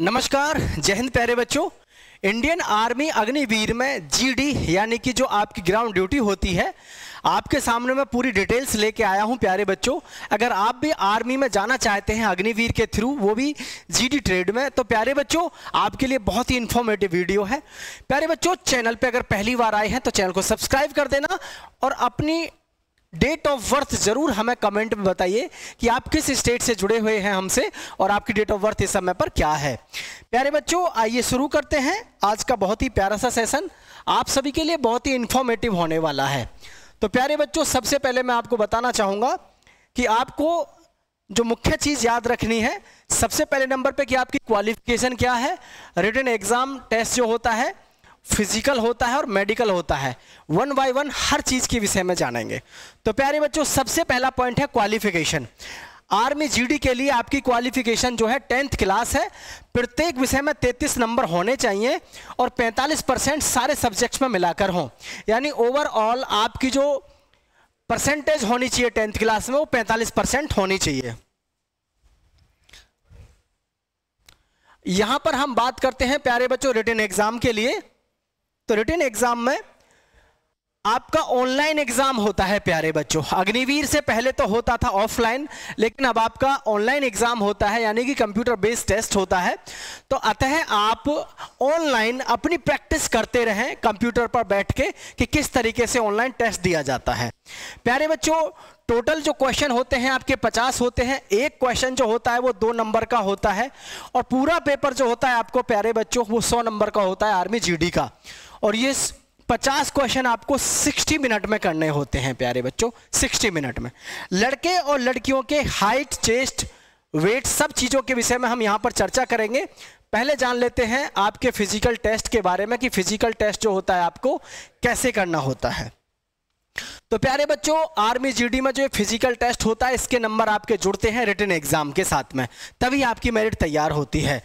नमस्कार जय हिंद प्यारे बच्चों इंडियन आर्मी अग्निवीर में जीडी यानी कि जो आपकी ग्राउंड ड्यूटी होती है आपके सामने मैं पूरी डिटेल्स लेके आया हूं प्यारे बच्चों अगर आप भी आर्मी में जाना चाहते हैं अग्निवीर के थ्रू वो भी जीडी ट्रेड में तो प्यारे बच्चों आपके लिए बहुत ही इन्फॉर्मेटिव वीडियो है प्यारे बच्चों चैनल पे अगर पहली बार आए हैं तो चैनल को सब्सक्राइब कर देना और अपनी डेट ऑफ बर्थ जरूर हमें कमेंट में बताइए कि आप किस स्टेट से जुड़े हुए हैं हमसे और आपकी डेट ऑफ बर्थ इस समय पर क्या है प्यारे बच्चों आइए शुरू करते हैं आज का बहुत ही प्यारा सा सेशन आप सभी के लिए बहुत ही इन्फॉर्मेटिव होने वाला है तो प्यारे बच्चों सबसे पहले मैं आपको बताना चाहूँगा कि आपको जो मुख्य चीज़ याद रखनी है सबसे पहले नंबर पे कि आपकी क्वालिफिकेशन क्या है रिटर्न एग्ज़ाम टेस्ट जो होता है फिजिकल होता है और मेडिकल होता है वन बाय वन हर चीज़ के विषय में जानेंगे तो प्यारे बच्चों सबसे पहला पॉइंट है क्वालिफिकेशन आर्मी जीडी के लिए आपकी क्वालिफिकेशन जो है टेंथ क्लास है प्रत्येक विषय में 33 नंबर होने चाहिए और 45 परसेंट सारे सब्जेक्ट्स में मिलाकर हो यानी ओवरऑल आपकी जो परसेंटेज होनी चाहिए टेंथ क्लास में वो 45 परसेंट होनी चाहिए यहां पर हम बात करते हैं प्यारे बच्चों रिटर्न एग्जाम के लिए तो रिटर्न एग्जाम में आपका ऑनलाइन एग्जाम होता है प्यारे बच्चों अग्निवीर से पहले तो होता था ऑफलाइन लेकिन अब आपका ऑनलाइन एग्जाम होता है यानी कि कंप्यूटर बेस्ड टेस्ट होता है तो अतः आप ऑनलाइन अपनी प्रैक्टिस करते रहें कंप्यूटर पर बैठ के कि किस तरीके से ऑनलाइन टेस्ट दिया जाता है प्यारे बच्चों टोटल जो क्वेश्चन होते हैं आपके 50 होते हैं एक क्वेश्चन जो होता है वो दो नंबर का होता है और पूरा पेपर जो होता है आपको प्यारे बच्चों वो सौ नंबर का होता है आर्मी जीडी का और ये पचास क्वेश्चन आपको सिक्सटी मिनट में करने होते हैं प्यारे बच्चों सिक्सटी मिनट में लड़के और लड़कियों के हाइट चेस्ट वेट सब चीज़ों के विषय में हम यहाँ पर चर्चा करेंगे पहले जान लेते हैं आपके फिजिकल टेस्ट के बारे में कि फिजिकल टेस्ट जो होता है आपको कैसे करना होता है तो प्यारे बच्चों आर्मी जीडी में जो फिजिकल टेस्ट होता है इसके नंबर आपके जुड़ते हैं रिटर्न एग्जाम के साथ में तभी आपकी मेरिट तैयार होती है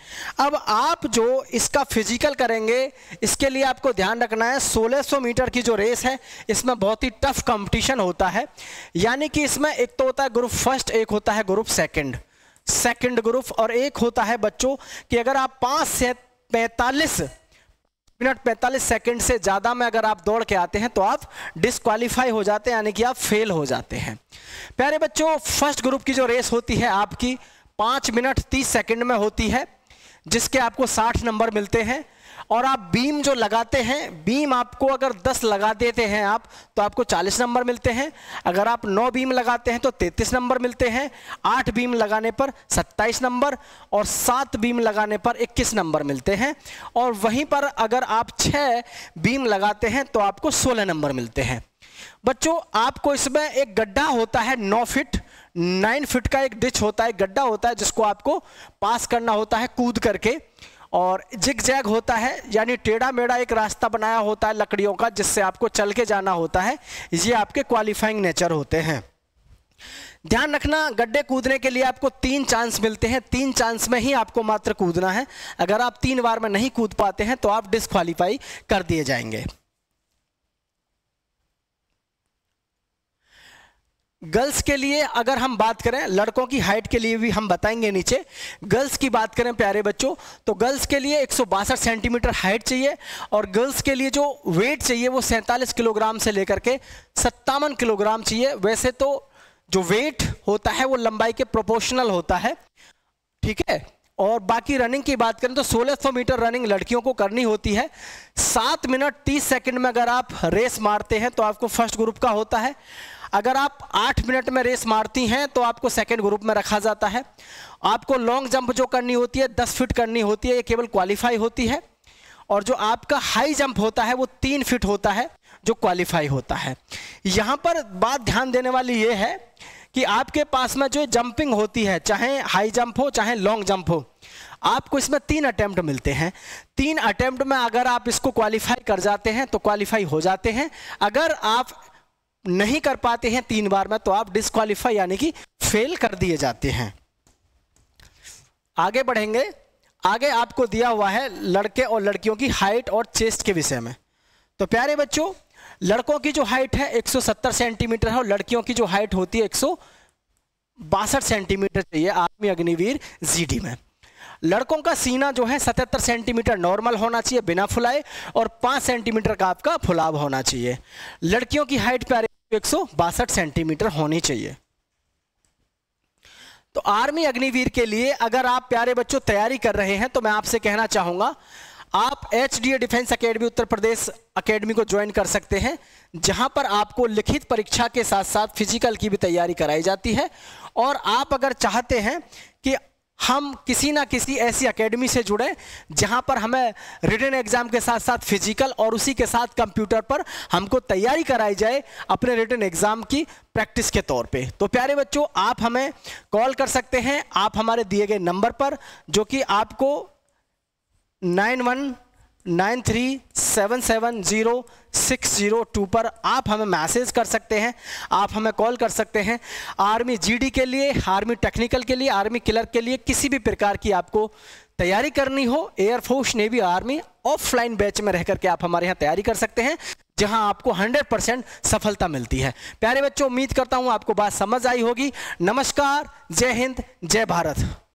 अब आप जो इसका फिजिकल करेंगे इसके लिए आपको ध्यान रखना है 1600 मीटर की जो रेस है इसमें बहुत ही टफ कंपटीशन होता है यानी कि इसमें एक तो होता है ग्रुप फर्स्ट एक होता है ग्रुप सेकेंड सेकेंड ग्रुप और एक होता है बच्चों की अगर आप पाँच से पैंतालीस मिनट 45 सेकंड से ज़्यादा में अगर आप दौड़ के आते हैं तो आप डिसक्वालीफाई हो जाते हैं यानी कि आप फेल हो जाते हैं प्यारे बच्चों फर्स्ट ग्रुप की जो रेस होती है आपकी पाँच मिनट तीस सेकेंड में होती है जिसके आपको साठ नंबर मिलते हैं और आप बीम जो लगाते हैं बीम आपको अगर 10 लगा देते हैं आप तो आपको 40 नंबर मिलते हैं अगर आप 9 बीम लगाते हैं तो 33 नंबर मिलते हैं 8 बीम लगाने पर 27 नंबर और 7 बीम लगाने पर 21 नंबर मिलते हैं और वहीं पर अगर आप 6 बीम लगाते हैं तो आपको 16 नंबर मिलते हैं बच्चों आपको इसमें एक गड्ढा होता है नौ फिट नाइन फिट का एक डिच होता है गड्ढा होता है जिसको आपको पास करना होता है कूद करके और जिग जैग होता है यानी टेढ़ा मेढ़ा एक रास्ता बनाया होता है लकड़ियों का जिससे आपको चल के जाना होता है ये आपके क्वालिफाइंग नेचर होते हैं ध्यान रखना गड्ढे कूदने के लिए आपको तीन चांस मिलते हैं तीन चांस में ही आपको मात्र कूदना है अगर आप तीन बार में नहीं कूद पाते हैं तो आप डिस्कालीफाई कर दिए जाएंगे गर्ल्स के लिए अगर हम बात करें लड़कों की हाइट के लिए भी हम बताएंगे नीचे गर्ल्स की बात करें प्यारे बच्चों तो गर्ल्स के लिए एक सेंटीमीटर हाइट चाहिए और गर्ल्स के लिए जो वेट चाहिए वो सैंतालीस किलोग्राम से लेकर के सत्तावन किलोग्राम चाहिए वैसे तो जो वेट होता है वो लंबाई के प्रोपोर्शनल होता है ठीक है और बाकी रनिंग की बात करें तो 1600 मीटर रनिंग लड़कियों को करनी होती है सात मिनट तीस सेकंड में अगर आप रेस मारते हैं तो आपको फर्स्ट ग्रुप का होता है अगर आप आठ मिनट में रेस मारती हैं तो आपको सेकेंड ग्रुप में रखा जाता है आपको लॉन्ग जंप जो करनी होती है दस फिट करनी होती है ये केवल क्वालिफाई होती है और जो आपका हाई जंप होता है वो तीन फिट होता है जो क्वालिफाई होता है यहाँ पर बात ध्यान देने वाली ये है कि आपके पास में जो जंपिंग होती है चाहे हाई जंप हो चाहे लॉन्ग जंप हो आपको इसमें तीन अटैम्प्ट मिलते हैं तीन अटैम्प्ट में अगर आप इसको क्वालिफाई कर जाते हैं तो क्वालिफाई हो जाते हैं अगर आप नहीं कर पाते हैं तीन बार में तो आप डिस्कालीफाई यानी कि फेल कर दिए जाते हैं आगे बढ़ेंगे आगे आपको दिया हुआ है लड़के और लड़कियों की हाइट और चेस्ट के विषय में तो प्यारे बच्चों लड़कों की जो हाइट है 170 सेंटीमीटर है और लड़कियों की जो हाइट होती है एक सेंटीमीटर चाहिए आर्मी अग्निवीर जीडी में लड़कों का सीना जो है 77 सेंटीमीटर नॉर्मल होना चाहिए बिना फुलाए और 5 सेंटीमीटर का आपका फुलाव होना चाहिए लड़कियों की हाइट प्यारे एक सेंटीमीटर होनी चाहिए तो आर्मी अग्निवीर के लिए अगर आप प्यारे बच्चों तैयारी कर रहे हैं तो मैं आपसे कहना चाहूंगा आप H D defence academy Uttar Pradesh academy को ज्वाइन कर सकते हैं जहां पर आपको लिखित परीक्षा के साथ साथ फिजिकल की भी तैयारी कराई जाती है और आप अगर चाहते हैं कि हम किसी ना किसी ऐसी एकेडमी से जुड़े जहां पर हमें रिटर्न एग्जाम के साथ साथ फिजिकल और उसी के साथ कंप्यूटर पर हमको तैयारी कराई जाए अपने रिटर्न एग्जाम की प्रैक्टिस के तौर पे तो प्यारे बच्चों आप हमें कॉल कर सकते हैं आप हमारे दिए गए नंबर पर जो कि आपको nine one nine three seven seven zero six zero two पर आप हमें मैसेज कर सकते हैं आप हमें कॉल कर सकते हैं आर्मी जीडी के लिए आर्मी टेक्निकल के लिए आर्मी क्लर्क के लिए किसी भी प्रकार की आपको तैयारी करनी हो air force navy army offline batch में रह करके आप हमारे यहाँ तैयारी कर सकते हैं जहां आपको 100 परसेंट सफलता मिलती है प्यारे बच्चों उम्मीद करता हूं आपको बात समझ आई होगी नमस्कार जय हिंद जय भारत